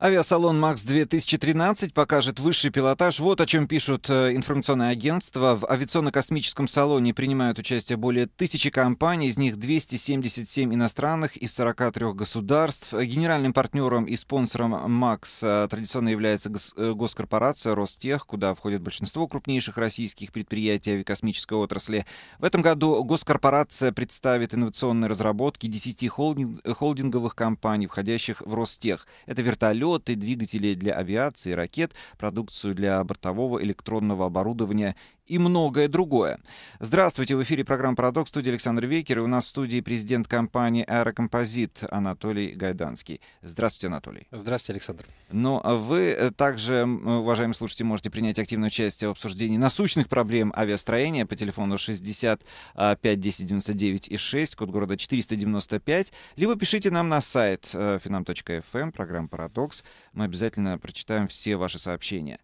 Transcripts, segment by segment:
Авиасалон «Макс-2013» покажет высший пилотаж. Вот о чем пишут э, информационные агентства. В авиационно-космическом салоне принимают участие более тысячи компаний, из них 277 иностранных из 43 государств. Генеральным партнером и спонсором «Макс» э, традиционно является э, госкорпорация «Ростех», куда входит большинство крупнейших российских предприятий авиакосмической отрасли. В этом году госкорпорация представит инновационные разработки 10 холдинговых компаний, входящих в «Ростех». Это вертолет самолеты, двигатели для авиации, ракет, продукцию для бортового электронного оборудования и многое другое. Здравствуйте, в эфире программа «Парадокс», студия Александр Вейкер и у нас в студии президент компании «Аэрокомпозит» Анатолий Гайданский. Здравствуйте, Анатолий. Здравствуйте, Александр. Ну, а вы также, уважаемые слушатели, можете принять активное участие в обсуждении насущных проблем авиастроения по телефону 65 1099 и 6, код города 495, либо пишите нам на сайт finam.fm, э, эм, программа «Парадокс». Мы обязательно прочитаем все ваши сообщения.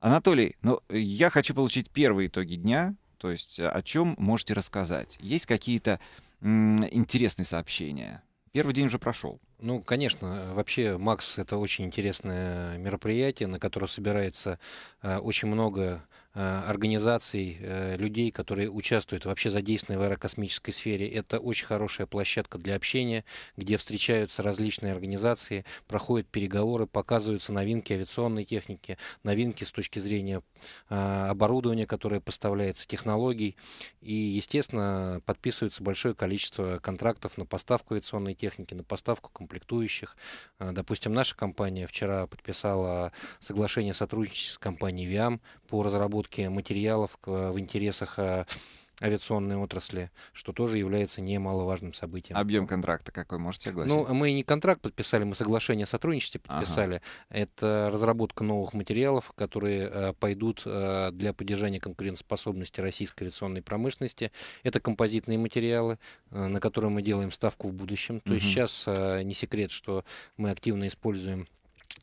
Анатолий, ну, я хочу получить первые итоги дня, то есть э, о чем можете рассказать? Есть какие-то интересные сообщения? Первый день уже прошел. Ну, конечно, вообще Макс это очень интересное мероприятие, на которое собирается э, очень много э, организаций, э, людей, которые участвуют вообще задействованы в аэрокосмической сфере. Это очень хорошая площадка для общения, где встречаются различные организации, проходят переговоры, показываются новинки авиационной техники, новинки с точки зрения э, оборудования, которое поставляется, технологий. И, естественно, подписывается большое количество контрактов на поставку авиационной техники, на поставку компонентов комплектующих. А, допустим, наша компания вчера подписала соглашение о сотрудничестве с компанией Viam по разработке материалов в интересах а, авиационной отрасли, что тоже является немаловажным событием. Объем контракта какой, можете огласить? Ну, мы не контракт подписали, мы соглашение о сотрудничестве подписали. Ага. Это разработка новых материалов, которые э, пойдут э, для поддержания конкурентоспособности российской авиационной промышленности. Это композитные материалы, э, на которые мы делаем ставку в будущем. То угу. есть сейчас не секрет, что мы активно используем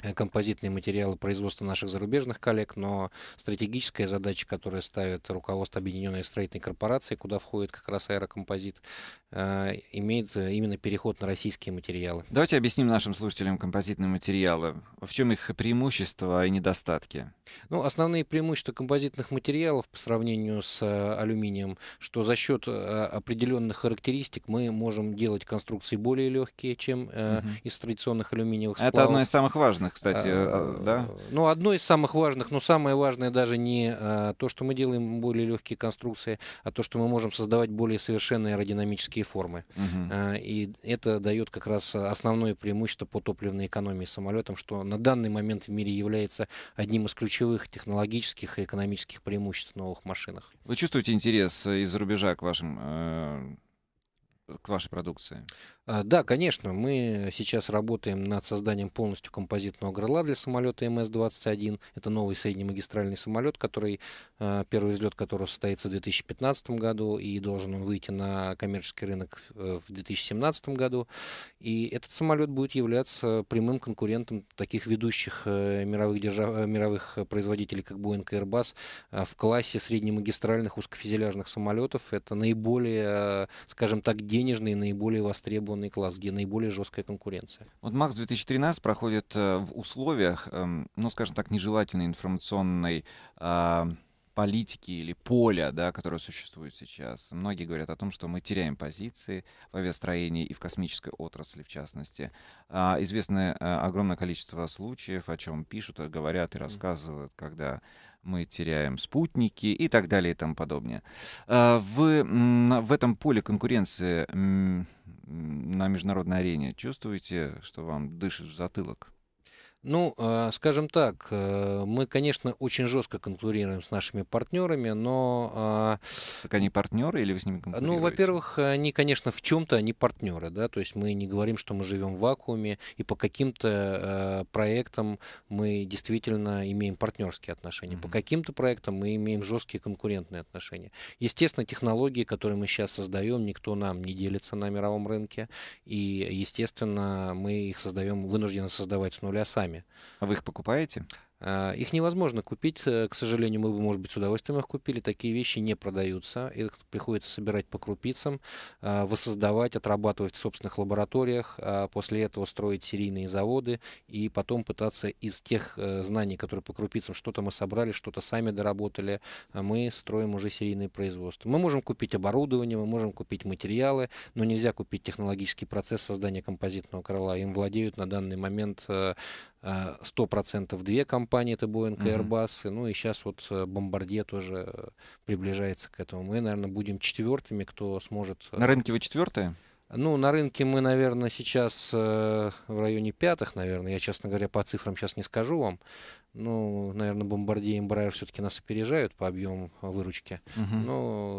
Э, композитные материалы производства наших зарубежных коллег, но стратегическая задача, которая ставит руководство Объединенной строительной корпорации, куда входит как раз аэрокомпозит, э, имеет э, именно переход на российские материалы. Давайте объясним нашим слушателям композитные материалы. В чем их преимущества и недостатки? Ну, основные преимущества композитных материалов по сравнению с алюминием, что за счет определенных характеристик мы можем делать конструкции более легкие, чем угу. из традиционных алюминиевых сплавов. Это одно из самых важных важных, кстати, а, а, да? Ну, одно из самых важных, но самое важное даже не а, то, что мы делаем более легкие конструкции, а то, что мы можем создавать более совершенные аэродинамические формы. Угу. и это дает как раз основное преимущество по топливной экономии самолетам, что на данный момент в мире является одним из ключевых технологических и экономических преимуществ в новых машинах. Вы чувствуете интерес из-за рубежа к вашим э, к вашей продукции? А, да, конечно. Мы сейчас работаем над созданием полностью композитного крыла для самолета МС-21. Это новый среднемагистральный самолет, который, а, первый взлет которого состоится в 2015 году, и должен он выйти на коммерческий рынок в 2017 э, году. И этот самолет будет являться прямым конкурентом таких ведущих э, мировых, держав... Э, мировых производителей, как Boeing и Airbus, а, в классе среднемагистральных узкофюзеляжных самолетов. Это наиболее, скажем так, денежный наиболее востребованный класс, где наиболее жесткая конкуренция. Вот МАКС 2013 проходит э, в условиях, эм, ну, скажем так, нежелательной информационной а, политики или поля, да, которое существует сейчас. Многие говорят о том, что мы теряем позиции в авиастроении и в космической отрасли, в частности. А, известно а, огромное количество случаев, о чем пишут, э, говорят и рассказывают, когда мы теряем спутники и так далее и тому подобное. А, вы в этом поле конкуренции на международной арене чувствуете, что вам дышит в затылок? Ну, э, скажем так, э, мы, конечно, очень жестко конкурируем с нашими партнерами, но... Э, так они партнеры или вы с ними конкурируете? Ну, во-первых, они, конечно, в чем-то они партнеры, да, то есть мы не говорим, что мы живем в вакууме, и по каким-то проектам мы действительно имеем партнерские отношения, mm-hmm. по каким-то проектам мы имеем жесткие конкурентные отношения. Естественно, технологии, которые мы сейчас создаем, никто нам не делится на мировом рынке, и, естественно, мы их создаем, вынуждены создавать с нуля сами книгами. А вы их покупаете? Э, их невозможно купить, э, к сожалению, мы бы, может быть, с удовольствием их купили. Такие вещи не продаются, их приходится собирать по крупицам, э, воссоздавать, отрабатывать в собственных лабораториях, а после этого строить серийные заводы и потом пытаться из тех знаний, которые по крупицам что-то мы собрали, что-то сами доработали, мы строим уже серийное производство. Мы можем купить оборудование, мы можем купить материалы, но нельзя купить технологический процесс создания композитного крыла. Им владеют на данный момент 100% э, две компании, это Boeing и Airbus, mm ну и сейчас вот э, Bombardier тоже э, приближается к этому. Мы, наверное, будем четвертыми, кто сможет... На рынке вы четвертые? Ну, на рынке мы, наверное, сейчас э, в районе пятых, наверное. Я, честно говоря, по цифрам сейчас не скажу вам. Ну, наверное, Бомбардия и Эмбрайер все-таки нас опережают по объему выручки. Угу. Ну,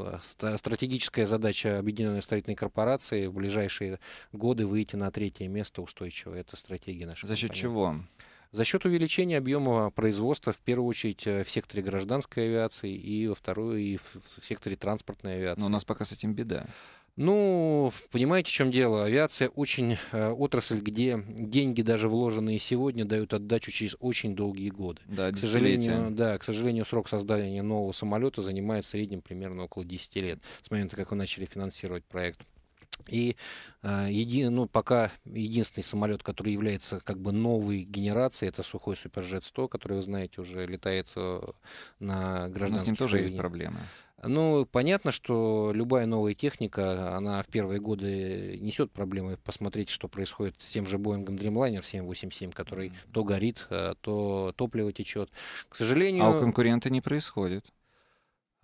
Но ст- стратегическая задача Объединенной строительной корпорации в ближайшие годы выйти на третье место устойчиво. Это стратегия наша. За счет компании. чего? За счет увеличения объема производства, в первую очередь, э, в секторе гражданской авиации и во вторую, и в, в секторе транспортной авиации. Но у нас пока с этим беда. Ну, понимаете, в чем дело? Авиация очень э, отрасль, где деньги, даже вложенные сегодня, дают отдачу через очень долгие годы. Да, к сожалению, да, к сожалению, срок создания нового самолета занимает в среднем примерно около 10 лет, с момента, как вы начали финансировать проект. И э, еди, ну, пока единственный самолет, который является как бы новой генерацией, это сухой Суперджет 100, который, вы знаете, уже летает э, на гражданских... нас с ним тоже есть проблемы. Ну, понятно, что любая новая техника, она в первые годы несет проблемы. Посмотрите, что происходит с тем же Боингом Dreamliner 787, который mm-hmm. то горит, э, то топливо течет. К сожалению... А у конкурента не происходит.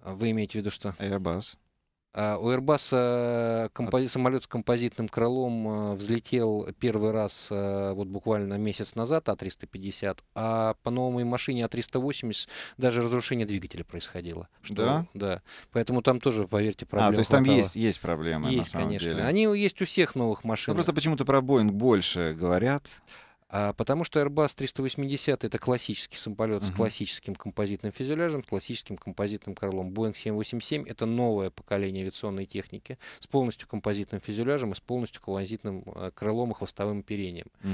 Вы имеете в виду что? Airbus. А, у Airbus э, компози- самолет с композитным крылом э, взлетел первый раз э, вот буквально месяц назад А350, а по новой машине А380 даже разрушение двигателя происходило. Что, да? Да. Поэтому там тоже, поверьте, проблемы. А, то есть хватало. там есть, есть проблемы, Есть, конечно. Деле. Они есть у всех новых ну, машин. Ну, просто почему-то про Боинг больше говорят. А, потому что Airbus 380 это классический самолет uh-huh. с классическим композитным фюзеляжем, с классическим композитным крылом. Boeing 787 это новое поколение авиационной техники с полностью композитным фюзеляжем и с полностью композитным а, крылом и хвостовым оперением. Uh-huh.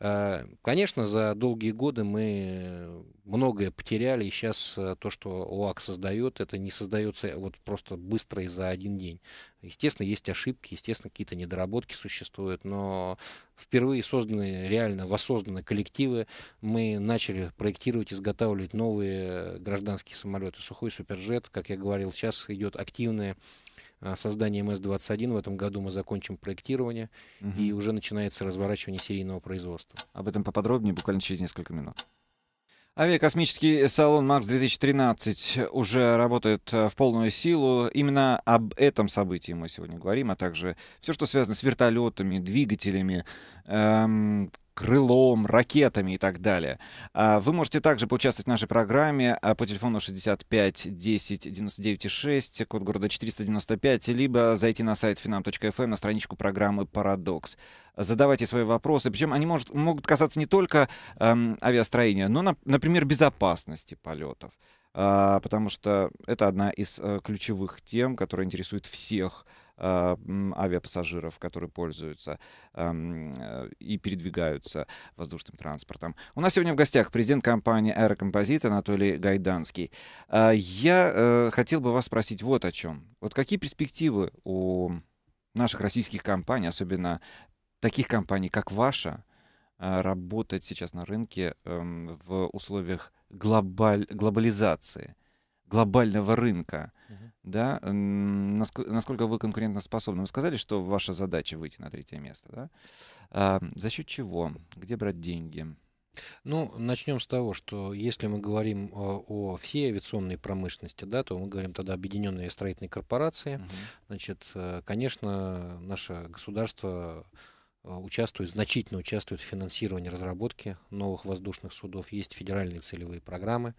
Э, конечно, за долгие годы мы многое потеряли, и сейчас э, то, что ОАК создает, это не создается э, вот просто быстро и за один день. Естественно, есть ошибки, естественно, какие-то недоработки существуют, но впервые созданы, реально воссозданы коллективы. Мы начали проектировать, изготавливать новые гражданские самолеты. Сухой суперджет, как я говорил, сейчас идет активная создания мс 21 в этом году мы закончим проектирование, угу. и уже начинается разворачивание серийного производства. Об этом поподробнее буквально через несколько минут. Авиакосмический салон МАКС-2013 уже работает э, в полную силу. Именно об этом событии мы сегодня говорим, а также все, что связано с вертолетами, двигателями, эм, крылом, ракетами и так далее. А, вы можете также поучаствовать в нашей программе а, по телефону 65 10 99 6, код города 495, либо зайти на сайт finam.fm эм, на страничку программы «Парадокс». Задавайте свои вопросы, причем они может, могут касаться не только эм, авиастроения, но, на, например, безопасности полетов а, потому что это одна из э, ключевых тем, которая интересует всех а, авиапассажиров, которые пользуются э, и передвигаются воздушным транспортом. У нас сегодня в гостях президент компании «Аэрокомпозит» Анатолий Гайданский. А, я э, хотел бы вас спросить вот о чем. Вот какие перспективы у наших российских компаний, особенно таких компаний, как ваша, а, работать сейчас на рынке эм, в условиях глобаль... глобализации? глобального рынка. uh Да? Насколько, вы конкурентоспособны? Вы сказали, что ваша задача выйти на третье место. Да? А, за счет чего? Где брать деньги? Ну, начнем с того, что если мы говорим о, э, о всей авиационной промышленности, да, то мы говорим тогда объединенные строительные корпорации. Угу. Значит, э, конечно, наше государство э, участвует, значительно участвует в финансировании разработки новых воздушных судов. Есть федеральные целевые программы,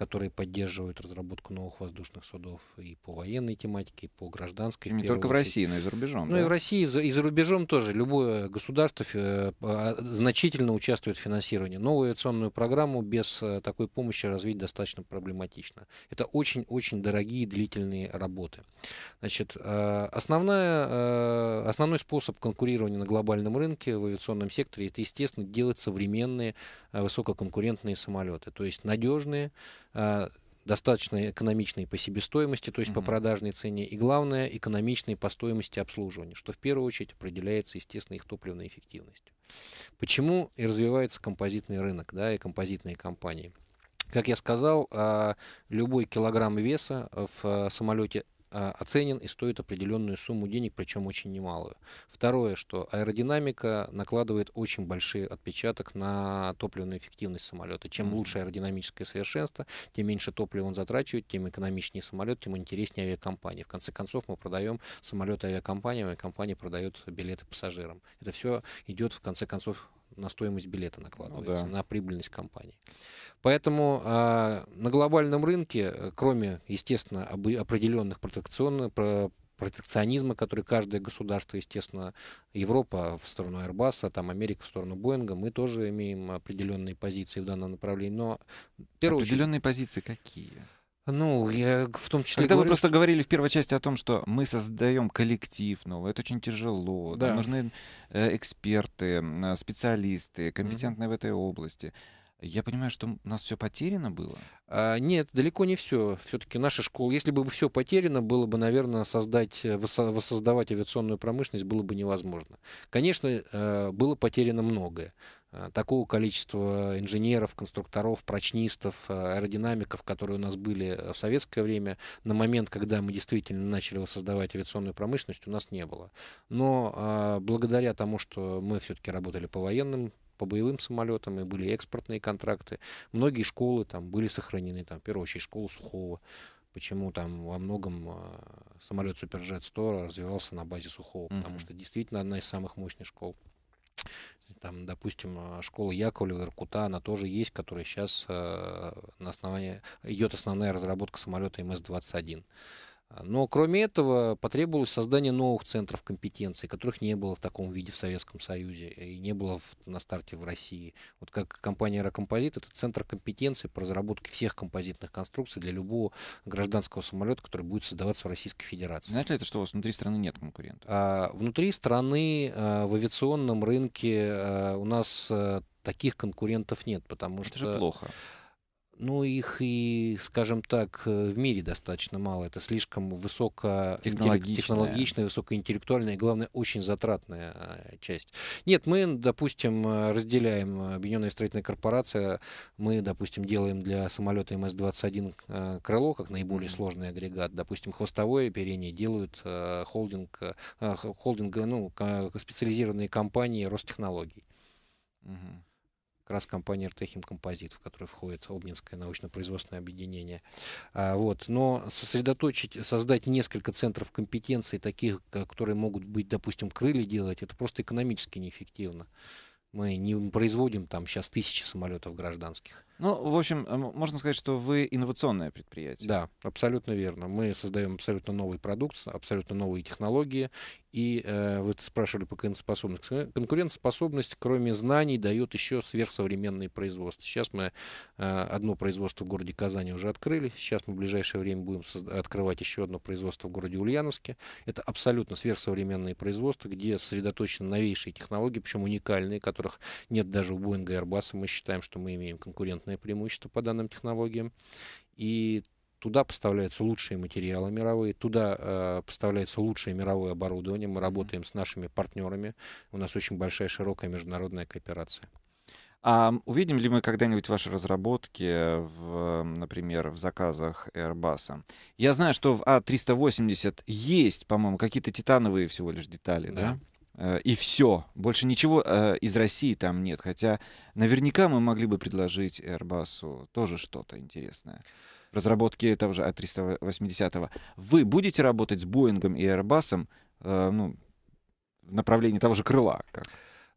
которые поддерживают разработку новых воздушных судов и по военной тематике, и по гражданской. Не только очередь. в России, но и за рубежом. Ну да? и в России, и за, рубежом тоже. Любое государство э, а, значительно участвует в финансировании. Новую авиационную программу без э, такой помощи развить достаточно проблематично. Это очень-очень дорогие длительные работы. Значит, э, основная, основной способ конкурирования на глобальном рынке в авиационном секторе, это, естественно, делать современные высококонкурентные самолеты. То есть надежные, Э, достаточно экономичные по себестоимости, то есть mm по продажной цене, и главное, экономичные по стоимости обслуживания, что в первую очередь определяется, естественно, их топливной эффективностью. Почему и развивается композитный рынок, да, и композитные компании? Как я сказал, э, любой килограмм веса в э, самолете а, оценен и стоит определенную сумму денег, причем очень немалую. Второе, что аэродинамика накладывает очень большой отпечаток на топливную эффективность самолета. Чем лучше аэродинамическое совершенство, тем меньше топлива он затрачивает, тем экономичнее самолет, тем интереснее авиакомпания. В конце концов, мы продаем самолеты авиакомпаниям, авиакомпания продает билеты пассажирам. Это все идет, в конце концов, на стоимость билета накладывается, ну, да. на прибыльность компании. Поэтому э, на глобальном рынке, э, кроме, естественно, об, определенных протекционных про, протекционизма, который каждое государство, естественно, Европа а в сторону Airbus, а там Америка в сторону Боинга, мы тоже имеем определенные позиции в данном направлении. Но определенные очередь... позиции какие? Ну, я в том числе. Когда говорю, вы просто что... говорили в первой части о том, что мы создаем коллектив новый, это очень тяжело. Да. Да, нужны э, эксперты, э, специалисты, компетентные mm-hmm. в этой области. Я понимаю, что у нас все потеряно было? А, нет, далеко не все. Все-таки наша школа, если бы все потеряно, было бы, наверное, создать, э, воссоздавать авиационную промышленность было бы невозможно. Конечно, было потеряно многое. Э, такого количества инженеров, конструкторов, прочнистов, э, аэродинамиков, которые у нас были э, в советское время, на момент, когда мы действительно начали воссоздавать авиационную промышленность, у нас не было. Но а, благодаря тому, что мы все-таки работали по военным по боевым самолетам, и были экспортные контракты. Многие школы там были сохранены, там, в первую очередь, школа Сухого, почему там во многом э, а, самолет Суперджет 100 развивался на базе Сухого, mm-hmm. потому что действительно одна из самых мощных школ там, допустим, а, школа Яковлева, Иркута, она тоже есть, которая сейчас а, на основании, идет основная разработка самолета МС-21. А, но кроме этого потребовалось создание новых центров компетенции, которых не было в таком виде в Советском Союзе и не было в, на старте в России. Вот как компания «Аэрокомпозит» — это центр компетенции по разработке всех композитных конструкций для любого гражданского самолета, который будет создаваться в Российской Федерации. Значит ли это, что у вас внутри страны нет конкурентов? А, внутри страны а, в авиационном рынке а, у нас а, таких конкурентов нет, потому это что... Это же плохо. Ну, их и, скажем так, э, в мире достаточно мало. Это слишком высокотехнологичная, высокоинтеллектуальная и, главное, очень затратная а, часть. Нет, мы, допустим, э, разделяем э, Объединенная строительная корпорация. Мы, допустим, делаем для самолета МС-21 крыло, как наиболее mm-hmm. сложный агрегат. Допустим, хвостовое оперение делают холдинг, холдинг ну, специализированные компании Ростехнологий. Mm-hmm как раз компания «Ртехим Композит», в которую входит Обнинское научно-производственное объединение. А, вот. Но сосредоточить, создать несколько центров компетенции, таких, которые могут быть, допустим, крылья делать, это просто экономически неэффективно. Мы не производим там сейчас тысячи самолетов гражданских. Ну, в общем, э, можно сказать, что вы инновационное предприятие. Да, абсолютно верно. Мы создаем абсолютно новый продукт, абсолютно новые технологии. И э, вы спрашивали по конкурентоспособности. Конкурентоспособность, кроме знаний, дает еще сверхсовременные производства. Сейчас мы э, одно производство в городе Казани уже открыли. Сейчас мы в ближайшее время будем открывать еще одно производство в городе Ульяновске. Это абсолютно сверхсовременные производства, где сосредоточены новейшие технологии, причем уникальные, которых нет даже у Боинга и Арбаса. Мы считаем, что мы имеем конкурентные конкурентное преимущество по данным технологиям. И туда поставляются лучшие материалы мировые, туда э, поставляется лучшее мировое оборудование. Мы работаем с нашими партнерами. У нас очень большая широкая международная кооперация. А увидим ли мы когда-нибудь ваши разработки, в, например, в заказах Airbus? Я знаю, что в А380 есть, по-моему, какие-то титановые всего лишь детали, да? да? Э, и все. Больше ничего э, из России там нет. Хотя наверняка мы могли бы предложить Airbus тоже что-то интересное. Разработки разработке того же А380. го Вы будете работать с Боингом и Airbus э, ну, в направлении того же крыла? Как?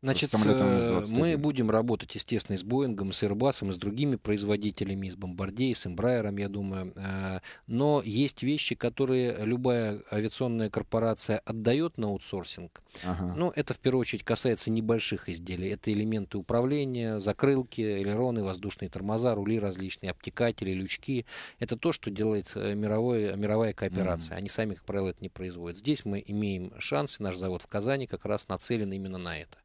Значит, э, мы будем работать, естественно, и с Боингом, с Airbus, и с другими производителями, и с Бомбардией, с Embraer, я думаю. Э, но есть вещи, которые любая авиационная корпорация отдает на аутсорсинг. Ага. Ну, это в первую очередь касается небольших изделий. Это элементы управления, закрылки, элероны, воздушные тормоза, рули различные, обтекатели, лючки. Это то, что делает э, мировой, мировая кооперация. Mm-hmm. Они сами, как правило, это не производят. Здесь мы имеем шанс, и Наш завод в Казани как раз нацелен именно на это.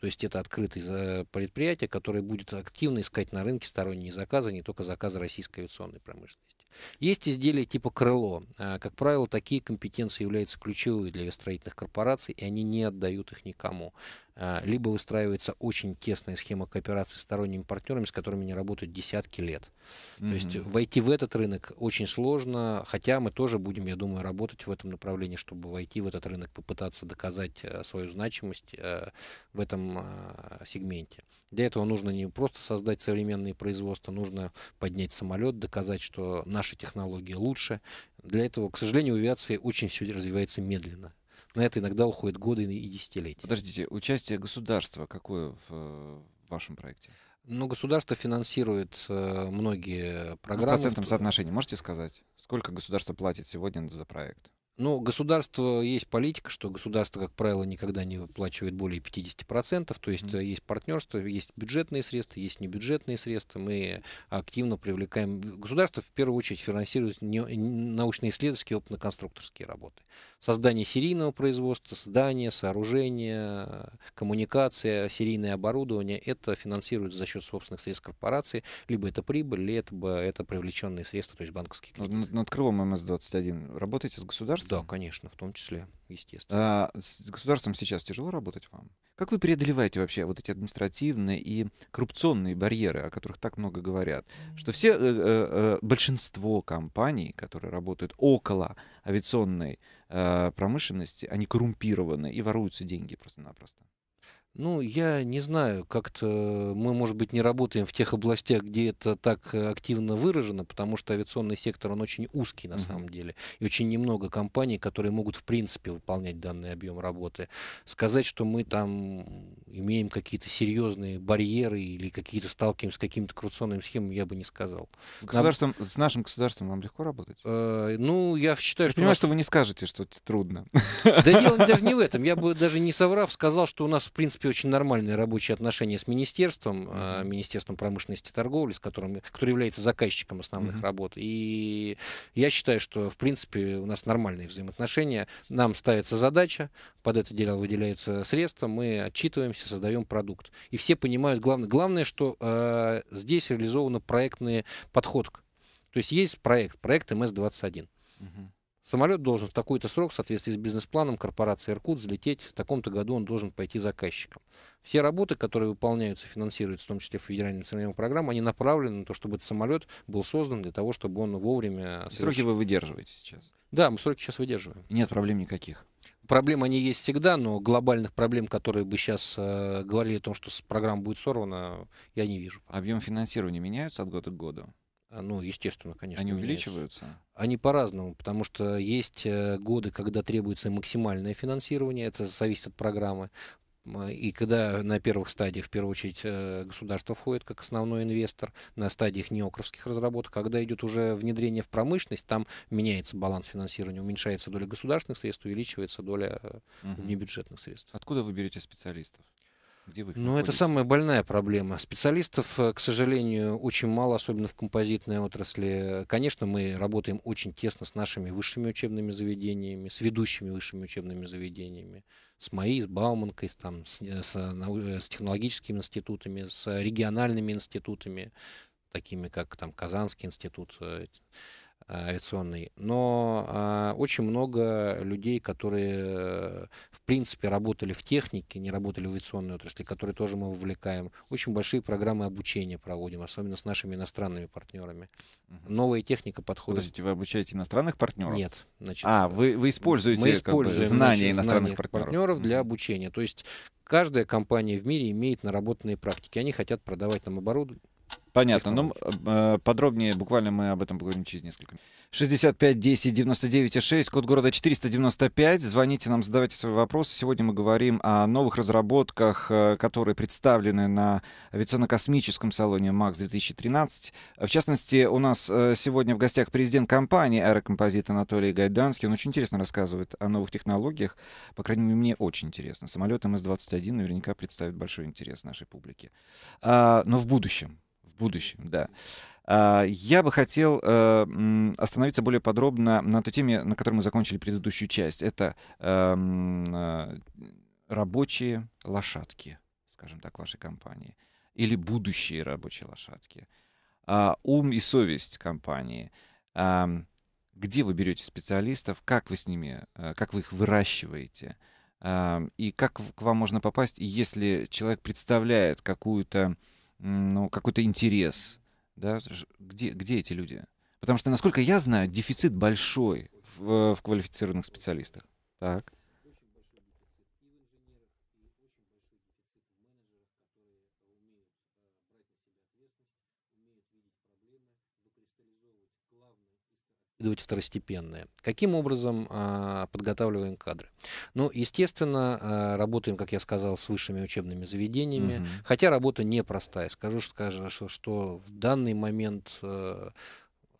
То есть это открытое предприятие, которое будет активно искать на рынке сторонние заказы, а не только заказы российской авиационной промышленности. Есть изделия типа крыло. А, как правило, такие компетенции являются ключевыми для строительных корпораций, и они не отдают их никому. А, либо выстраивается очень тесная схема кооперации с сторонними партнерами, с которыми они работают десятки лет. Mm-hmm. То есть войти в этот рынок очень сложно, хотя мы тоже будем, я думаю, работать в этом направлении, чтобы войти в этот рынок, попытаться доказать э, свою значимость э, в этом а, сегменте. Для этого нужно не просто создать современные производства, нужно поднять самолет, доказать, что наши технологии лучше. Для этого, к сожалению, у авиации очень все развивается медленно. На это иногда уходят годы и десятилетия. Подождите, участие государства какое в вашем проекте? Ну, государство финансирует э, многие программы. Ну, в процентном соотношении можете сказать, сколько государство платит сегодня за проект? Ну, государство, есть политика, что государство, как правило, никогда не выплачивает более 50%, то есть mm-hmm. есть партнерство, есть бюджетные средства, есть небюджетные средства, мы активно привлекаем... Государство, в первую очередь, финансирует э, научно-исследовательские, опытно-конструкторские работы. Создание серийного производства, здания, сооружения, коммуникация, серийное оборудование, это финансируется за счет собственных средств корпорации, либо это прибыль, либо это привлеченные средства, то есть банковские кредиты. Над, над крылом МС-21 работаете с государством? Да, конечно, в том числе, естественно. А, с государством сейчас тяжело работать вам? Как вы преодолеваете вообще вот эти административные и коррупционные барьеры, о которых так много говорят? Что все, э, э, э, большинство компаний, которые работают около авиационной промышленности, они коррумпированы и воруются деньги просто-напросто. Ну, я не знаю, как-то мы, может быть, не работаем в тех областях, где это так э, активно выражено, потому что авиационный сектор, он очень узкий на mm-hmm. самом деле, и очень немного компаний, которые могут в принципе выполнять данный объем работы. Сказать, что мы там имеем какие-то серьезные барьеры или какие-то сталкиваемся с какими-то коррупционными схемами, я бы не сказал. С, государством, Нам... с нашим государством вам легко работать? Э, ну, я считаю, я что... Понимаю, нас... что вы не скажете, что трудно. Да дело даже не в этом. Я бы даже не соврав, сказал, что у нас, в принципе, принципе, очень нормальные рабочие отношения с министерством, mm-hmm. Министерством промышленности и торговли, с которым, который является заказчиком основных mm-hmm. работ. И я считаю, что, в принципе, у нас нормальные взаимоотношения. Нам ставится задача, под это дело выделяются средства, мы отчитываемся, создаем продукт. И все понимают, главное, главное что э, здесь реализована проектный подход, То есть есть проект, проект МС-21. Угу. Самолет должен в такой-то срок в соответствии с бизнес-планом корпорации «Иркут» взлететь, в таком-то году он должен пойти заказчикам. Все работы, которые выполняются, финансируются, в том числе федеральным целевым программам, они направлены на то, чтобы этот самолет был создан для того, чтобы он вовремя... Совершил. Сроки вы выдерживаете сейчас? Да, мы сроки сейчас выдерживаем. нет проблем никаких? Проблемы они есть всегда, но глобальных проблем, которые бы сейчас э, говорили о том, что программа будет сорвана, я не вижу. Объем финансирования меняются от года к году? А, ну, естественно, конечно. Они увеличиваются? Меняются. Они по-разному, потому что есть э, годы, когда требуется максимальное финансирование, это зависит от программы. Э, и когда на первых стадиях, в первую очередь, э, государство входит как основной инвестор, на стадиях неокровских разработок, когда идет уже внедрение в промышленность, там меняется баланс финансирования, уменьшается доля государственных средств, увеличивается доля угу. небюджетных средств. Откуда вы берете специалистов? где вы их Ну, это самая больная проблема. Специалистов, э, к сожалению, очень мало, особенно в композитной отрасли. Конечно, мы работаем очень тесно с нашими высшими учебными заведениями, с ведущими высшими учебными заведениями, с МАИ, с Бауманкой, там, с, э, с, э, с технологическими институтами, с региональными институтами, такими как там Казанский институт, а, авиационный, но а, очень много людей, которые, э, в принципе, работали в технике, не работали в авиационной отрасли, которые тоже мы вовлекаем. Очень большие программы обучения проводим, особенно с нашими иностранными партнерами. Угу. Новая техника подходит. Подождите, вы обучаете иностранных партнеров? Нет. Значит, а, вы, вы используете мы используем, как бы, знания значит, иностранных знания партнеров, партнеров для обучения. То есть каждая компания в мире имеет наработанные практики. Они хотят продавать нам оборудование Понятно. Ну, э, подробнее буквально мы об этом поговорим через несколько минут. 65 10 99 6, код города 495. Звоните нам, задавайте свои вопросы. Сегодня мы говорим о новых разработках, э, которые представлены на авиационно-космическом салоне МАКС-2013. В частности, у нас э, сегодня в гостях президент компании «Аэрокомпозит» Анатолий Гайданский. Он очень интересно рассказывает о новых технологиях. По крайней мере, мне очень интересно. Самолет МС-21 наверняка представит большой интерес нашей публике. А, но в будущем будущем, да. А, я бы хотел э, остановиться более подробно на той теме, на которой мы закончили предыдущую часть. Это эм, э, рабочие лошадки, скажем так, вашей компании. Или будущие рабочие лошадки. А, ум и совесть компании. Где вы берете специалистов, как вы с ними, э, как вы их выращиваете, и как к вам можно попасть, если человек представляет какую-то ну, какой-то интерес. Да? Где, где эти люди? Потому что, насколько я знаю, дефицит большой в, э, в квалифицированных специалистах. Так. исследовать второстепенное. Каким образом э, подготавливаем кадры? Ну, естественно, э, работаем, как я сказал, с высшими учебными заведениями, угу. хотя работа непростая. Скажу, скажу что, что в данный момент... Э,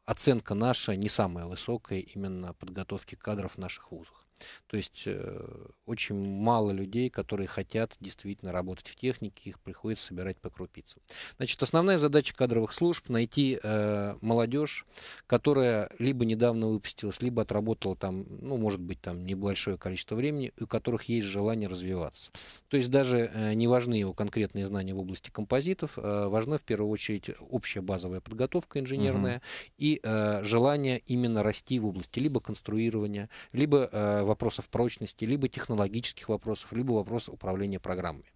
оценка наша не самая высокая именно подготовки кадров в наших вузах. То есть э, очень мало людей, которые хотят действительно работать в технике, их приходится собирать по крупицам. Значит, основная задача кадровых служб найти э, молодежь, которая либо недавно выпустилась, либо отработала там, ну, может быть, там небольшое количество времени, у которых есть желание развиваться. То есть даже э, не важны его конкретные знания в области композитов, э, важна в первую очередь общая базовая подготовка инженерная угу. и э, желание именно расти в области либо конструирования, либо э, вопросов прочности, либо технологических вопросов, либо вопросов управления программами.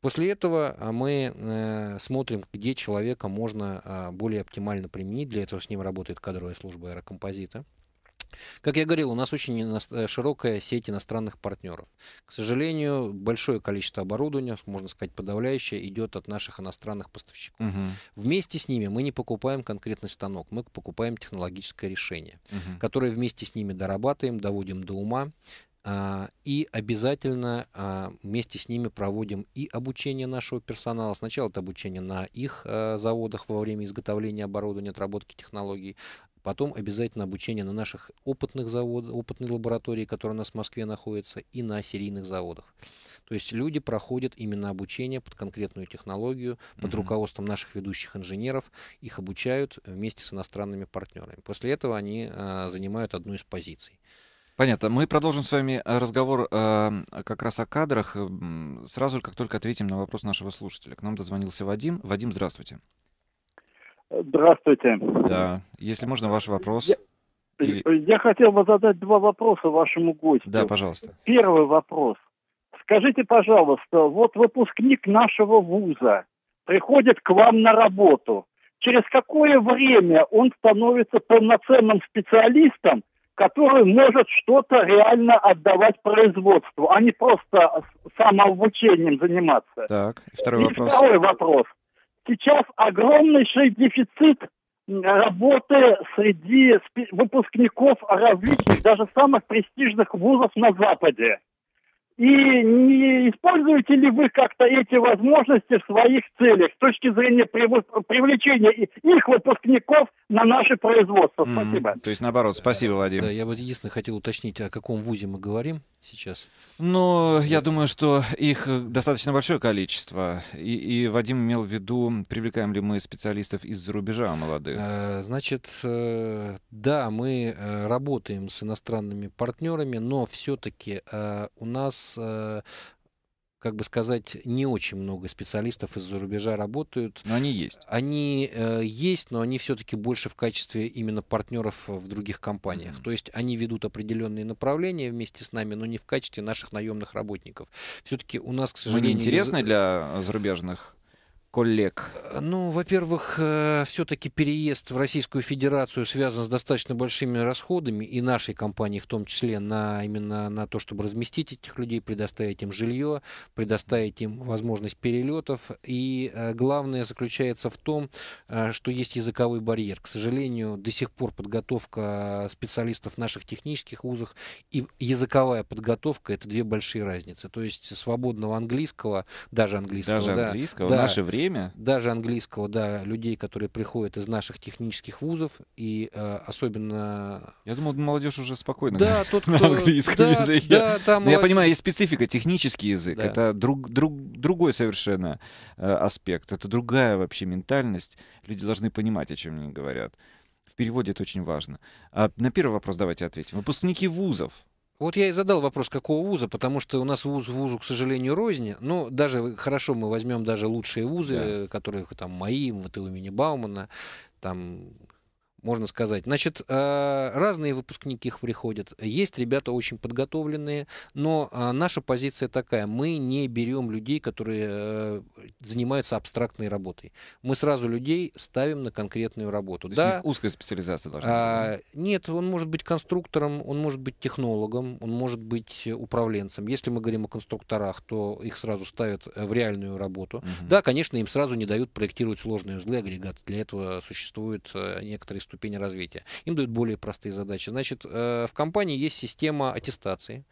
После этого а, мы э, смотрим, где человека можно а, более оптимально применить. Для этого с ним работает кадровая служба аэрокомпозита. Как я говорил, у нас очень э, широкая сеть иностранных партнеров. К сожалению, большое количество оборудования, можно сказать, подавляющее, идет от наших иностранных поставщиков. Угу. Вместе с ними мы не покупаем конкретный станок, мы покупаем технологическое решение, угу. которое вместе с ними дорабатываем, доводим до ума. А, и обязательно а, вместе с ними проводим и обучение нашего персонала. Сначала это обучение на их э, заводах во время изготовления оборудования, отработки технологий, Потом обязательно обучение на наших опытных заводах, опытной лаборатории, которая у нас в Москве находится, и на серийных заводах. То есть люди проходят именно обучение под конкретную технологию, под угу. руководством наших ведущих инженеров, их обучают вместе с иностранными партнерами. После этого они а, занимают одну из позиций. Понятно. Мы продолжим с вами э, разговор э, как раз о кадрах. Сразу, как только ответим на вопрос нашего слушателя. К нам дозвонился Вадим. Вадим, здравствуйте. Здравствуйте. Да, если можно, ваш вопрос. Я, Или... я хотел бы задать два вопроса вашему гостю. Да, пожалуйста. Первый вопрос. Скажите, пожалуйста, вот выпускник нашего вуза приходит к вам на работу. Через какое время он становится полноценным специалистом, который может что-то реально отдавать производству, а не просто самообучением заниматься? Так, второй и вопрос. Второй вопрос сейчас огромнейший дефицит работы среди выпускников различных, даже самых престижных вузов на Западе. И не используете ли вы как-то эти возможности в своих целях с точки зрения привлечения их выпускников на наше производство? Спасибо. Mm, то есть наоборот, спасибо, Вадим. Да, я вот единственное хотел уточнить, о каком вузе мы говорим сейчас. Ну, я думаю, что их э, достаточно большое количество. И, и Вадим имел в виду, привлекаем ли мы специалистов из-за рубежа молодых? А, значит, э, да, мы э, работаем с иностранными партнерами, но все-таки у нас Э, как бы сказать, не очень много специалистов из-за рубежа работают. Но они есть. Они э, есть, но они все-таки больше в качестве именно партнеров в других компаниях. Mm-hmm. То есть они ведут определенные направления вместе с нами, но не в качестве наших наемных работников. Все-таки у нас, к сожалению... Ну, интересны из... для зарубежных коллег? Э, ну, во-первых, э, все-таки переезд в Российскую Федерацию связан с достаточно большими расходами, и нашей компании в том числе, на, именно на то, чтобы разместить этих людей, предоставить им жилье, предоставить им возможность перелетов. И э, главное заключается в том, что есть языковой барьер. К сожалению, до сих пор подготовка специалистов в наших технических вузах и языковая подготовка – это две большие разницы. То есть свободного английского, даже английского, даже да, английского да, в наше время время даже английского, да, людей, которые приходят из наших технических вузов, и э, особенно... Я думал, молодежь уже спокойно да, тот, кто... на английском да, языке. Да, там Но я понимаю, есть специфика, технический язык, да. это друг, друг, другой совершенно э, аспект, это другая вообще ментальность, люди должны понимать, о чем они говорят. В переводе это очень важно. А на первый вопрос давайте ответим. Выпускники вузов, вот я и задал вопрос, какого вуза, потому что у нас вуз вузу, к сожалению, рознь. Но даже хорошо мы возьмем даже лучшие вузы, да. которые там мои, МВТУ имени Баумана, там можно сказать. Значит, э, разные выпускники их приходят. Есть ребята очень подготовленные, но э, наша позиция такая. Мы не берем людей, которые э, занимаются абстрактной работой. Мы сразу людей ставим на конкретную работу. То да, есть у них узкая специализация должна быть? А, нет, он может быть конструктором, он может быть технологом, он может быть управленцем. Если мы говорим о конструкторах, то их сразу ставят в реальную работу. Угу. Да, конечно, им сразу не дают проектировать сложные узлы агрегаты. Для этого существуют некоторые ступени развития. Им дают более простые задачи. Значит, э, в компании есть система аттестации.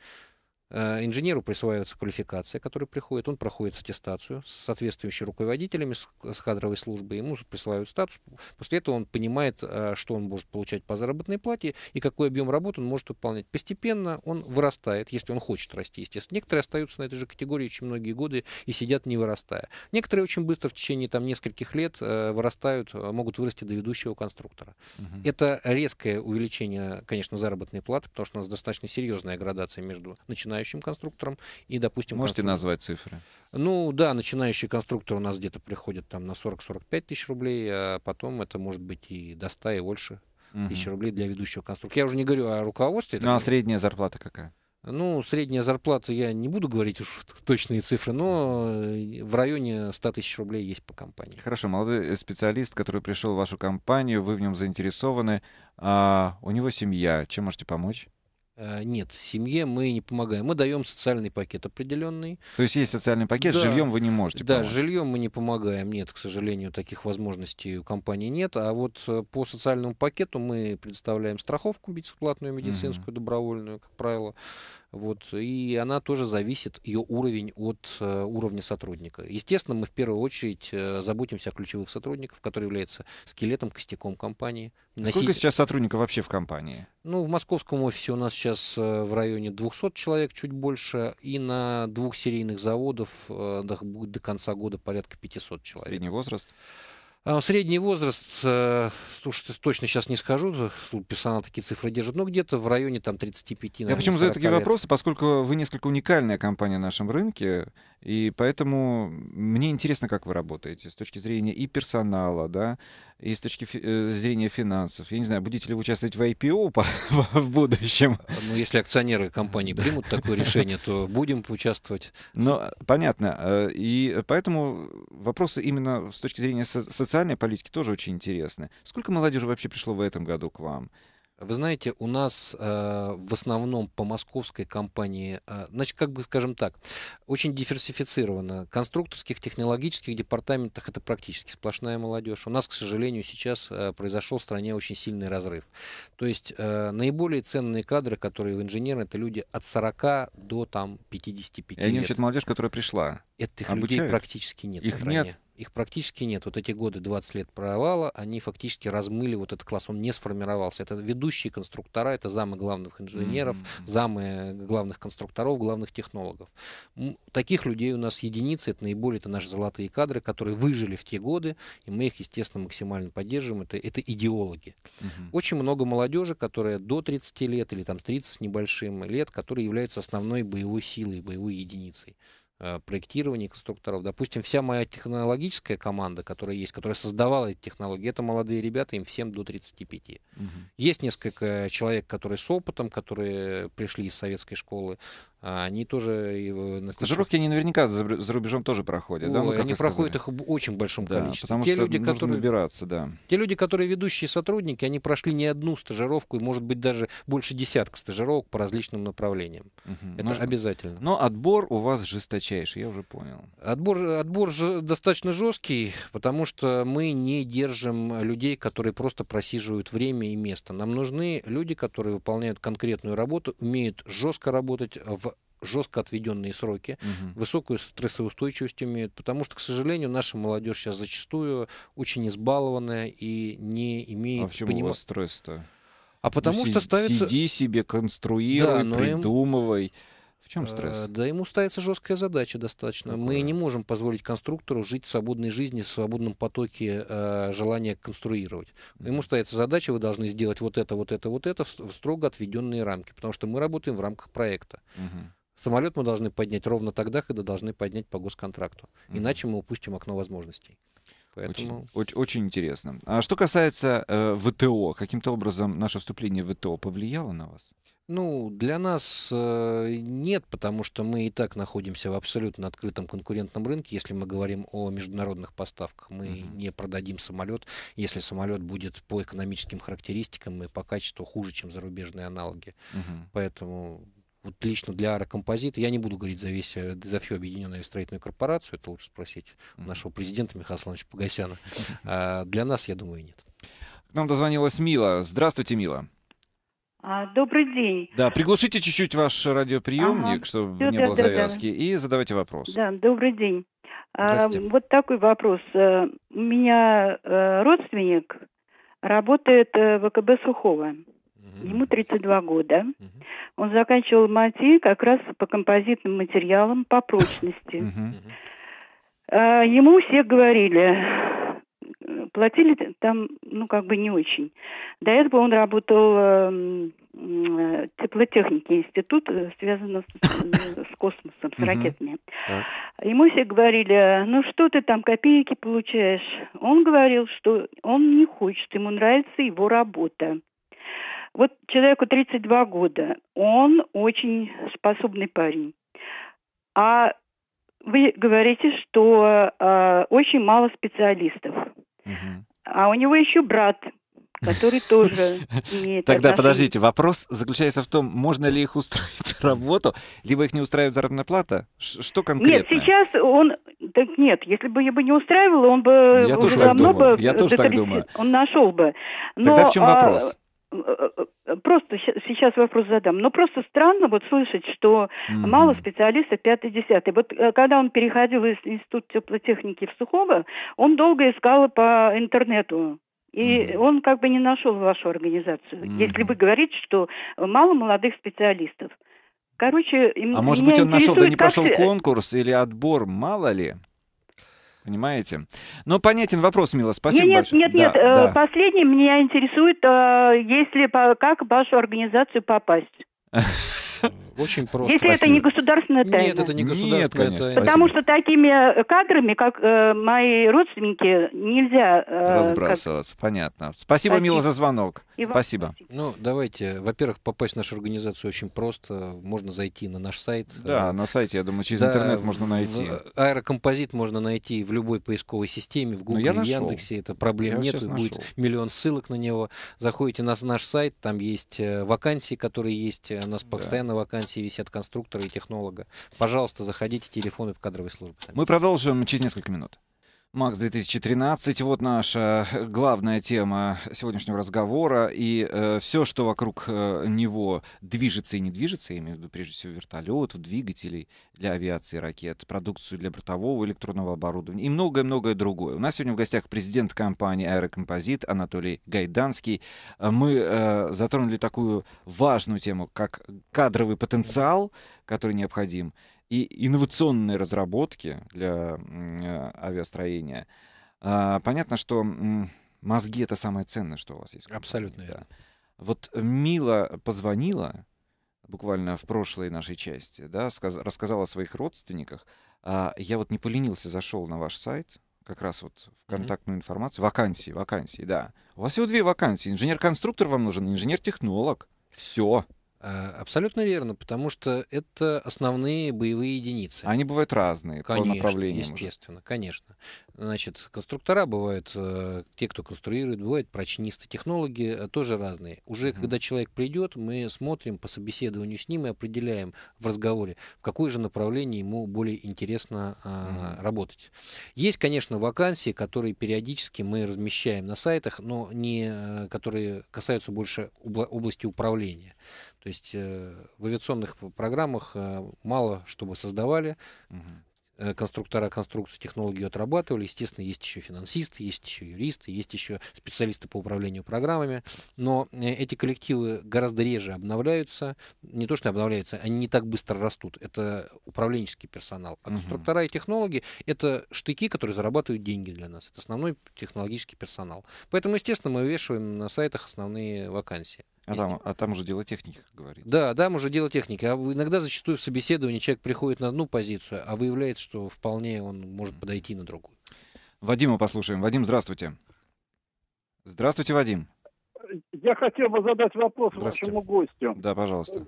Э, инженеру присваивается квалификация, которая приходит, он проходит аттестацию с соответствующими руководителями с кадровой службы, ему присваивают статус. После этого он понимает, э, что он может получать по заработной плате и какой объем работы он может выполнять. Постепенно он вырастает, если он хочет расти, естественно. Некоторые остаются на этой же категории очень многие годы и сидят не вырастая. Некоторые очень быстро в течение там, нескольких лет э, вырастают, могут вырасти до ведущего конструктора. Угу. Это резкое увеличение, конечно, заработной платы, потому что у нас достаточно серьезная градация между начинающими начинающим конструкторам и, допустим... Можете конструктор... назвать цифры? Ну да, начинающий конструктор у нас где-то приходит там на 40-45 тысяч рублей, а потом это может быть и до 100 и больше угу. тысяч рублей для ведущего конструктора. Я уже не говорю о руководстве. Ну а средняя зарплата какая? Ну, средняя зарплата, я не буду говорить уж точные цифры, но э, в районе 100 тысяч рублей есть по компании. Хорошо, молодой э, специалист, который пришел в вашу компанию, вы в нем заинтересованы, а у него семья, чем можете помочь? Э, нет, семье мы не помогаем. Мы даем социальный пакет определенный. То есть есть социальный пакет, да. жильем вы не можете да, помочь? жильем мы не помогаем. Нет, к сожалению, таких возможностей у компании нет. А вот э, по социальному пакету мы предоставляем страховку бесплатную, медицинскую, угу. добровольную, как правило. Вот, и она тоже зависит, ее уровень от э, уровня сотрудника. Естественно, мы в первую очередь э, заботимся о ключевых сотрудниках, которые являются скелетом, костяком компании. Носить... А сколько сейчас сотрудников вообще в компании? Ну, в московском офисе у нас сейчас э, в районе 200 человек, чуть больше, и на двух серийных заводах до, до конца года порядка 500 человек. Средний возраст? А, средний возраст, э, слушайте, точно сейчас не скажу, э, писана такие цифры держит, но где-то в районе там 35 наверное, Я почему задаю такие лет. вопросы, поскольку вы несколько уникальная компания на нашем рынке, и поэтому мне интересно, как вы работаете с точки зрения и персонала, да, и с точки э, зрения финансов. Я не знаю, будете ли вы участвовать в IPO по, по, в будущем? А, ну, если акционеры компании примут такое решение, то будем участвовать. Ну, понятно. Э, и поэтому вопросы именно с точки зрения со- социальной политики тоже очень интересны. Сколько молодежи вообще пришло в этом году к вам? Вы знаете, у нас э, в основном по московской компании, э, значит, как бы, скажем так, очень диверсифицировано. В конструкторских, технологических департаментах это практически сплошная молодежь. У нас, к сожалению, сейчас э, произошел в стране очень сильный разрыв. То есть э, наиболее ценные кадры, которые в инженеры, это люди от 40 до там, 55 и лет. И они учат молодежь, которая пришла. Этих Обучают? людей практически нет Их в стране. нет? их практически нет. Вот эти годы, 20 лет провала, они фактически размыли вот этот класс, он не сформировался. Это ведущие конструктора, это замы главных инженеров, mm-hmm. замы э, главных конструкторов, главных технологов. Таких людей у нас единицы, это наиболее это наши золотые кадры, которые выжили в те годы, и мы их, естественно, максимально поддерживаем. Это, это идеологи. Mm-hmm. Очень много молодежи, которая до 30 лет или там 30 с небольшим лет, которые являются основной боевой силой, боевой единицей. Э, проектирования конструкторов. Допустим, вся моя технологическая команда, которая есть, которая создавала эти технологии, это молодые ребята, им всем до 35. Угу. Есть несколько человек, которые с опытом, которые пришли из советской школы, а они тоже... Стажировки они наверняка за, за рубежом тоже проходят, О, да? Ну, они проходят их в очень большом да, количестве. Потому те что люди, нужно которые, набираться, да. Те люди, которые ведущие сотрудники, они прошли не одну стажировку, и, может быть, даже больше десятка стажировок по различным направлениям. Угу. Это но, обязательно. Но отбор у вас жесточайший, я уже понял. Отбор, отбор достаточно жесткий, потому что мы не держим людей, которые просто просиживают время и место. Нам нужны люди, которые выполняют конкретную работу, умеют жестко работать в жестко отведенные сроки, угу. высокую стрессоустойчивость имеют, потому что, к сожалению, наша молодежь сейчас зачастую очень избалованная и не имеет... А в чем поним... у вас стресс-то? А ну, потому ну, что си- ставится... Сиди себе, конструируй, да, придумывай. Им... В чем э, стресс? Да ему ставится жесткая задача достаточно. Какое? Мы не можем позволить конструктору жить в свободной жизни, в свободном потоке э, желания конструировать. Ему ставится задача, вы должны сделать вот это, вот это, вот это в строго отведенные рамки, потому что мы работаем в рамках проекта. Угу. Самолет мы должны поднять ровно тогда, когда должны поднять по госконтракту. Иначе мы упустим окно возможностей. Поэтому... Очень, очень, интересно. А что касается э, ВТО, каким-то образом наше вступление в ВТО повлияло на вас? Ну, для нас э, нет, потому что мы и так находимся в абсолютно открытом конкурентном рынке. Если мы говорим о международных поставках, мы uh-huh. не продадим самолет, если самолет будет по экономическим характеристикам и по качеству хуже, чем зарубежные аналоги. Uh-huh. Поэтому вот лично для аэрокомпозита, я не буду говорить за весь э, за всю объединенную строительную корпорацию, это лучше спросить нашего президента Михаила Славовича Погосяна. А для нас, я думаю, нет. К нам дозвонилась Мила. Здравствуйте, Мила. А, добрый день. Да, приглушите чуть-чуть ваш радиоприемник, ага. чтобы Все, не да, было да, да. и задавайте вопрос. Да, добрый день. А, вот такой вопрос. Э, у меня э, родственник работает в ВКБ Сухого. Угу. Ему 32 года. Он заканчивал МАТИ как раз по композитным материалам, по прочности. А, ему все говорили, платили там, ну, как бы не очень. До этого он работал в эм, э, институт, э, связанный с, э, с космосом, с ракетами. Ему все говорили, ну, что ты там копейки получаешь? Он говорил, что он не хочет, ему нравится его работа. Вот человеку 32 года, он очень способный парень. А вы говорите, что э, очень мало специалистов. Угу. А у него еще брат, который тоже имеет Тогда подождите, вопрос заключается в том, можно ли их устроить работу, либо их не устраивает заработная плата? Что конкретно? Нет, сейчас он... Так нет, если бы его не устраивало, он бы... Я тоже так давно думаю. Бы, Я тоже так думаю. Он нашел бы. Но, Тогда в чем а, вопрос? Э, э, просто сейчас вопрос задам, но просто странно вот слышать, что mm-hmm. мало специалистов 5-10. Вот э, когда он переходил из института теплотехники в Сухого, он долго искал по интернету. И mm-hmm. он как бы не нашел вашу организацию, mm-hmm. если вы говорите, что мало молодых специалистов. Короче, а может быть он нашел, да не прошел конкурс или отбор, мало ли? Понимаете? Но понятен вопрос, Мила, спасибо нет, большое. Нет, нет, да, нет. Э, да. Последний меня интересует, э, если как в вашу организацию попасть. Очень просто. Если Спасибо. это не государственная тайна. Нет, это не государственная Нет, тайна. Потому Спасибо. что такими э, кадрами, как э, мои родственники, нельзя... Э, Разбрасываться, как... понятно. Спасибо, Спасибо, Мила, за звонок. И Спасибо. Ну, давайте, во-первых, попасть в нашу организацию очень просто. Можно зайти на наш сайт. Да, э, на сайте, я думаю, через да, интернет можно найти. В, аэрокомпозит можно найти в любой поисковой системе, в Google, ну, в Яндексе. Это проблем я нет, будет нашел. миллион ссылок на него. Заходите на наш сайт, там есть э, вакансии, которые есть. Э, у нас да. постоянно вакансии вакансии висят конструктора и технолога. Пожалуйста, заходите, телефоны в кадровой службе. Мы продолжим через несколько минут. Макс 2013, вот наша э, главная тема сегодняшнего разговора. И э, все, что вокруг э, него движется и не движется, я имею в виду прежде всего вертолетов, двигателей для авиации, ракет, продукцию для бортового электронного оборудования и многое-многое другое. У нас сегодня в гостях президент компании «Аэрокомпозит» Анатолий Гайданский. Э, мы э, затронули такую важную тему, как кадровый потенциал, который необходим и инновационные разработки для э, авиастроения. А, понятно, что мозги — это самое ценное, что у вас есть. Абсолютно. Да. Вот Мила позвонила буквально в прошлой нашей части, да, сказ- рассказала о своих родственниках. А, я вот не поленился, зашел на ваш сайт, как раз вот в контактную информацию. Вакансии, вакансии, да. У вас всего две вакансии. Инженер-конструктор вам нужен, инженер-технолог. Все. А, абсолютно верно, потому что это основные боевые единицы. Они бывают разные конечно, по направлению, Естественно, уже. конечно. Значит, конструктора бывают э, те, кто конструирует, бывают прочнисты, технологи э, тоже разные. Уже mm когда человек придет, мы смотрим по собеседованию с ним и определяем в разговоре, в какое же направление ему более интересно э, работать. Есть, конечно, вакансии, которые периодически мы размещаем на сайтах, но не э, которые касаются больше области управления. То есть э, в авиационных программах э, мало чтобы создавали. Угу. Конструктора конструкции технологии отрабатывали. Естественно, есть еще финансисты, есть еще юристы, есть еще специалисты по управлению программами. Но эти коллективы гораздо реже обновляются. Не то, что обновляются, они не так быстро растут. Это управленческий персонал. А угу. конструктора и технологи — это штыки, которые зарабатывают деньги для нас. Это основной технологический персонал. Поэтому, естественно, мы вывешиваем на сайтах основные вакансии. А там, а там уже дело техники, как говорится. Да, там уже дело техники. А иногда зачастую в собеседовании человек приходит на одну позицию, а выявляется, что вполне он может подойти на другую. Вадима послушаем. Вадим, здравствуйте. Здравствуйте, Вадим. Я хотел бы задать вопрос вашему гостю. Да, пожалуйста.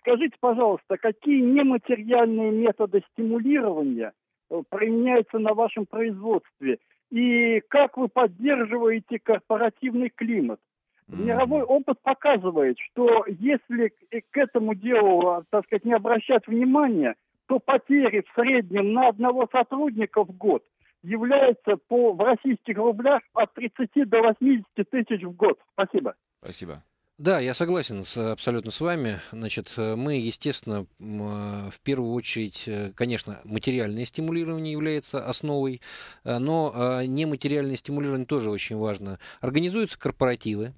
Скажите, пожалуйста, какие нематериальные методы стимулирования э, применяются на вашем производстве? И как вы поддерживаете корпоративный климат? Мировой опыт показывает, что если к этому делу, а, так сказать, не обращать внимания, то потери в среднем на одного сотрудника в год являются по, в российских рублях от 30 до 80 тысяч в год. Спасибо. Спасибо. Да, я согласен с, абсолютно с вами. Значит, э, мы, естественно, э, в первую очередь, э, конечно, материальное стимулирование является основой, но нематериальное стимулирование тоже очень важно. Организуются корпоративы,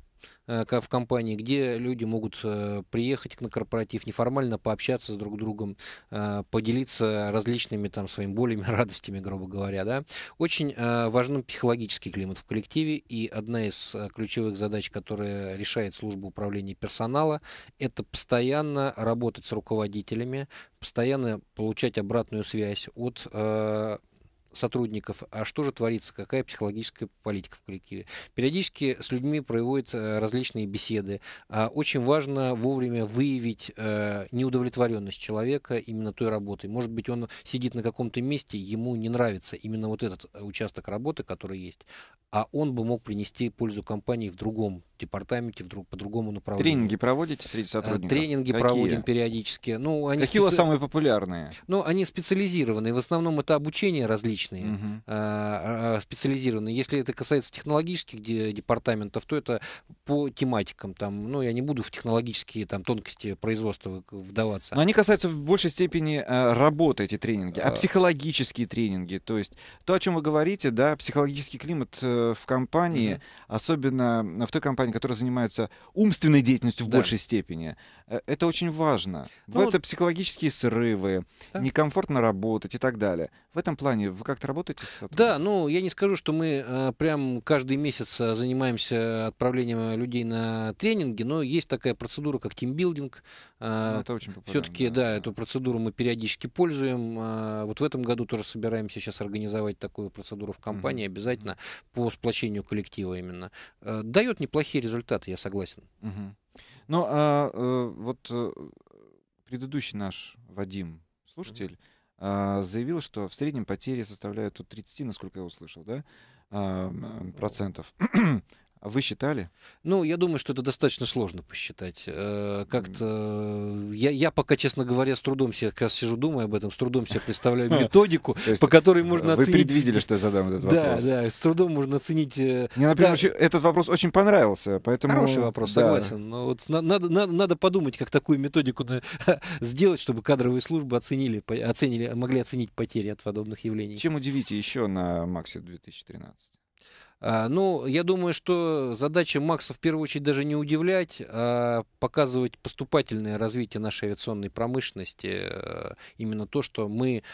Э, в компании, где люди могут э, приехать на корпоратив, неформально пообщаться с друг другом, э, поделиться различными там своими болями, радостями, грубо говоря. Да? Очень важен психологический климат в коллективе, и одна из ключевых задач, которая решает служба управления персонала, это постоянно работать с руководителями, постоянно получать обратную связь от сотрудников, а что же творится, какая психологическая политика в коллективе. Периодически с людьми проводят э, различные беседы. А очень важно вовремя выявить э, неудовлетворенность человека именно той работой. Может быть, он сидит на каком-то месте, ему не нравится именно вот этот э, участок работы, который есть, а он бы мог принести пользу компании в другом департаменте, в друг, по другому направлению. Тренинги проводите среди э, сотрудников? Тренинги Какие? проводим периодически. Ну, они Какие специ... у вас самые популярные? Ну, они специализированные. В основном это обучение различные, угу. специализированные. Если это касается технологических департаментов, то это по тематикам. Там, ну, я не буду в технологические там, тонкости производства вдаваться. Но они касаются в большей степени работы, эти тренинги. А психологические тренинги? То есть то, о чем вы говорите, да, психологический климат Э, в компании, mm-hmm. особенно в той компании, которая занимается умственной деятельностью в да. большей степени, э, это очень важно. Ну, это психологические срывы, да. некомфортно работать и так далее. В этом плане вы как-то работаете с сотрудниками? Да, ну я не скажу, что мы э, прям каждый месяц э, занимаемся отправлением людей на тренинги, но есть такая процедура, как тимбилдинг. Э, ну, Все-таки, да, да, эту процедуру мы периодически пользуем. Э, вот в этом году тоже собираемся сейчас организовать такую процедуру в компании mm-hmm. обязательно по по сплочению коллектива именно, э, дает неплохие результаты, я согласен. Угу. Ну, а, а вот э, предыдущий наш Вадим, слушатель, угу. а, заявил, что в среднем потери составляют от 30, насколько я услышал, да, а, процентов. А вы считали? Ну, я думаю, что это достаточно сложно посчитать. Э, как-то я, я пока, честно говоря, с трудом себе как раз сижу, думаю об этом, с трудом себе представляю методику, по которой можно э, оценить. Вы предвидели, что я задам этот вопрос. Да, да, с трудом можно оценить. Э, Мне, например, этот вопрос очень понравился, поэтому. Хороший вопрос, согласен. Но вот надо, надо, надо подумать, как такую методику сделать, чтобы кадровые службы оценили, оценили, могли оценить потери от подобных явлений. Чем удивите еще на Максе 2013? А, ну, я думаю, что задача Макса в первую очередь даже не удивлять, а показывать поступательное развитие нашей авиационной промышленности. Э, именно то, что мы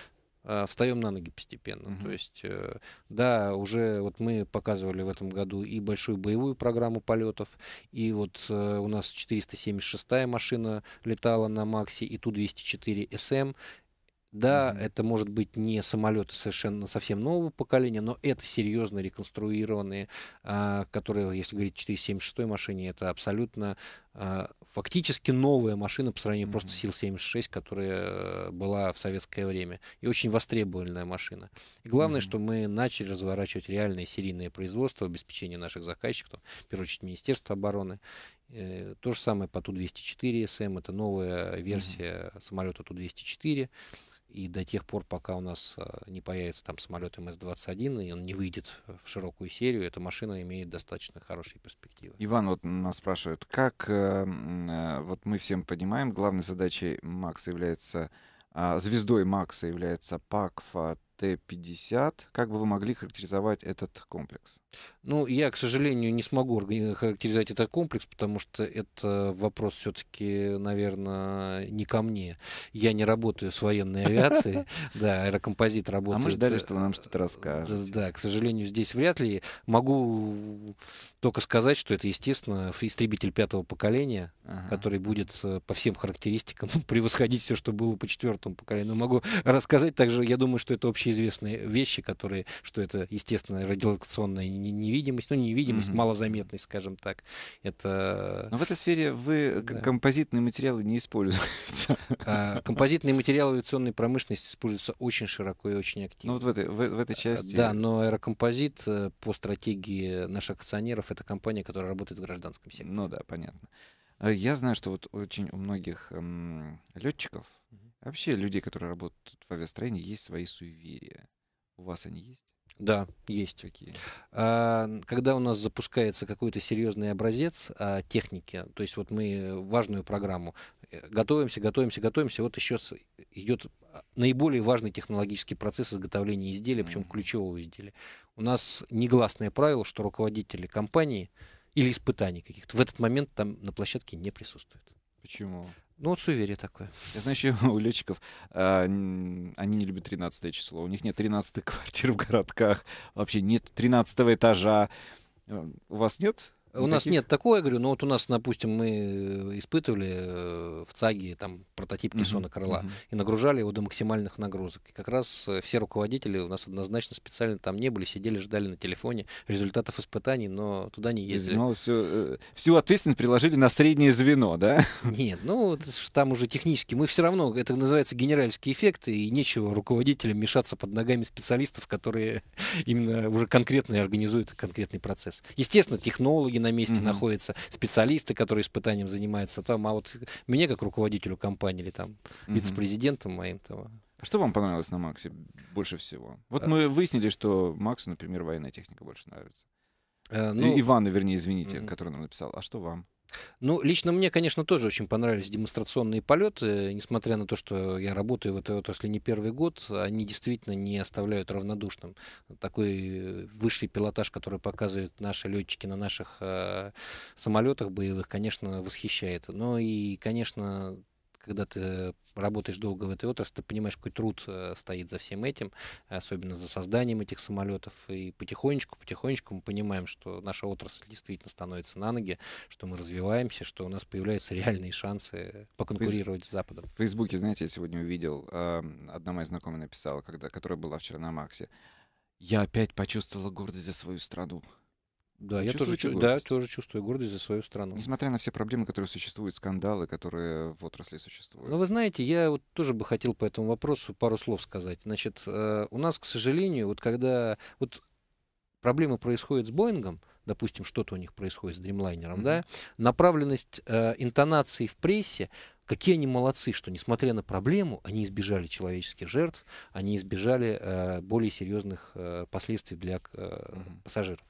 э, встаем на ноги постепенно. Угу. То есть, э, да, уже вот мы показывали в этом году и большую боевую программу полетов, и вот у нас 476 машина летала на Максе, и Ту-204 СМ. Да, mm-hmm. это может быть не самолеты совершенно совсем нового поколения, но это серьезно реконструированные, а, которые, если говорить о 476 машине, это абсолютно а, фактически новая машина по сравнению mm-hmm. просто Сил-76, которая была в советское время. И очень востребованная машина. И главное, mm-hmm. что мы начали разворачивать реальное серийное производство, обеспечение наших заказчиков, в первую очередь Министерство обороны. Э, то же самое по Ту-204 СМ, эм, это новая версия mm-hmm. самолета Ту-204 и до тех пор, пока у нас э, не появится там самолет МС-21, и он не выйдет в широкую серию, эта машина имеет достаточно хорошие перспективы. Иван вот нас спрашивает, как... Э, э, вот мы всем понимаем, главной задачей Макса является... А, звездой Макса является ПАКФА Т-50. Как бы вы могли характеризовать этот комплекс? Ну, я, к сожалению, не смогу характеризовать этот комплекс, потому что это вопрос все-таки, наверное, не ко мне. Я не работаю с военной авиацией, да, аэрокомпозит работает. А мы ждали, э, что вы нам что-то расскажете. Да, к сожалению, здесь вряд ли. Могу только сказать, что это, естественно, истребитель пятого поколения, который будет э, по всем характеристикам превосходить все, что было по четвертому поколению. могу рассказать также, я думаю, что это общий общеизвестные вещи, которые, что это, естественно, радиолокационная невидимость, ну, невидимость, mm-hmm. малозаметность, скажем так. Это... Но в этой сфере вы да. композитные материалы не используете. А, композитные материалы авиационной промышленности используются очень широко и очень активно. Ну, вот в этой, в, в этой а, части... Да, но аэрокомпозит э, по стратегии наших акционеров — это компания, которая работает в гражданском ну секторе. Ну да, понятно. Э, я знаю, что вот очень у многих эм, летчиков Вообще, людей, которые работают в авиастроении, есть свои суеверия. У вас они есть? Да, есть. Какие? А, когда у нас запускается какой-то серьезный образец а, техники, то есть вот мы важную программу э, готовимся, готовимся, готовимся, вот еще идет а, наиболее важный технологический процесс изготовления изделия, причем ключевого изделия. У нас негласное правило, что руководители компании или испытаний каких-то в этот момент там на площадке не присутствуют. Почему? Ну, вот суеверие такое. Я знаю, еще у летчиков э, они не любят 13 число. У них нет 13 квартир в городках, вообще нет 13 этажа. Э, у вас нет Никаких? У нас нет такого, я говорю, но ну, вот у нас, допустим, мы э, испытывали э, в ЦАГе там прототип кессона uh крыла uh-huh. и нагружали его до максимальных нагрузок. И как раз э, все руководители у нас однозначно специально там не были, сидели, ждали на телефоне результатов испытаний, но туда не ездили. Знал, ну, всю, всю ответственность приложили на среднее звено, да? Нет, ну там уже технически. Мы все равно, это называется генеральский эффект, и нечего руководителям мешаться под ногами специалистов, которые именно уже конкретно организуют конкретный процесс. Естественно, технологи, на месте mm-hmm. находятся, специалисты, которые испытанием занимаются там, а вот мне как руководителю компании или там mm-hmm. вице-президентом моим того. А а что вам понравилось на Максе больше всего? Вот а... мы выяснили, что Максу, например, военная техника больше нравится. А, ну... И Ивану, вернее, извините, mm-hmm. который нам написал. А что вам? Ну, лично мне, конечно, тоже очень понравились демонстрационные полеты, несмотря на то, что я работаю в этой отрасли не первый год, они действительно не оставляют равнодушным. Такой высший пилотаж, который показывают наши летчики на наших э, самолетах боевых, конечно, восхищает. Но и, конечно, когда ты работаешь долго в этой отрасли, ты понимаешь, какой труд э, стоит за всем этим, особенно за созданием этих самолетов. И потихонечку, потихонечку мы понимаем, что наша отрасль действительно становится на ноги, что мы развиваемся, что у нас появляются реальные шансы поконкурировать Фейс... с Западом. В Фейсбуке, знаете, я сегодня увидел, а, одна моя знакомая написала, когда, которая была вчера на Максе, я опять почувствовала гордость за свою страну. Да, я тоже, да, тоже чувствую гордость за свою страну. Несмотря на все проблемы, которые существуют, скандалы, которые в отрасли существуют. Ну, вы знаете, я вот тоже бы хотел по этому вопросу пару слов сказать. Значит, э, у нас, к сожалению, вот когда вот проблемы происходят с Боингом, допустим, что-то у них происходит с дримлайнером, mm-hmm. да, направленность э, интонации в прессе, какие они молодцы, что несмотря на проблему, они избежали человеческих жертв, они избежали э, более серьезных э, последствий для э, пассажиров.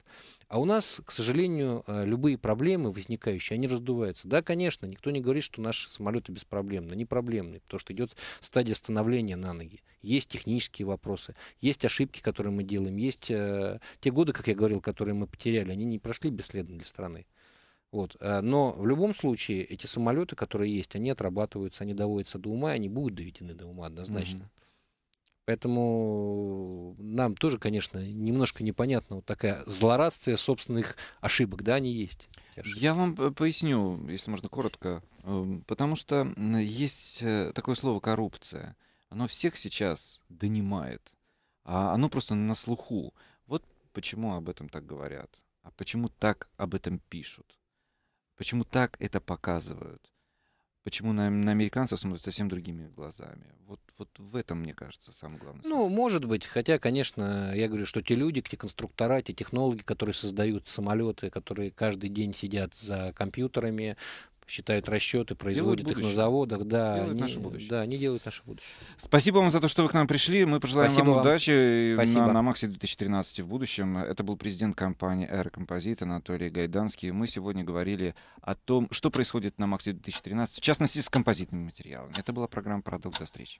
А у нас, к сожалению, э, любые проблемы возникающие, они раздуваются. Да, конечно, никто не говорит, что наши самолеты беспроблемны. Они проблемные, потому что идет стадия становления на ноги. Есть технические вопросы, есть ошибки, которые мы делаем, есть э, те годы, как я говорил, которые мы потеряли, они не прошли бесследно для страны. Вот. Э, но в любом случае эти самолеты, которые есть, они отрабатываются, они доводятся до ума, они будут доведены до ума однозначно. Mm-hmm. Поэтому нам тоже, конечно, немножко непонятно вот такая злорадствие собственных ошибок, да, они есть. Я вам э, поясню, если можно коротко, эм, потому что есть э, такое слово коррупция. Оно всех сейчас донимает, а оно просто на слуху. Вот почему об этом так говорят, а почему так об этом пишут. Почему так это показывают? Почему на, на американцев смотрят совсем другими глазами? Вот, вот в этом, мне кажется, самое главное. Ну, может быть. Хотя, конечно, я говорю, что те люди, те конструктора, те технологи, которые создают самолеты, которые каждый день сидят за компьютерами, считают расчеты, производят их на заводах. Да, делают они, наше будущее. Да, они делают наше будущее. Спасибо вам за то, что вы к нам пришли. Мы пожелаем Спасибо вам, удачи Спасибо. На, на Максе 2013 в будущем. Это был президент компании «Аэрокомпозит» Анатолий Гайданский. Мы сегодня говорили о том, что происходит на Максе 2013, в частности, с композитными материалами. Это была программа «Продукт. До встречи».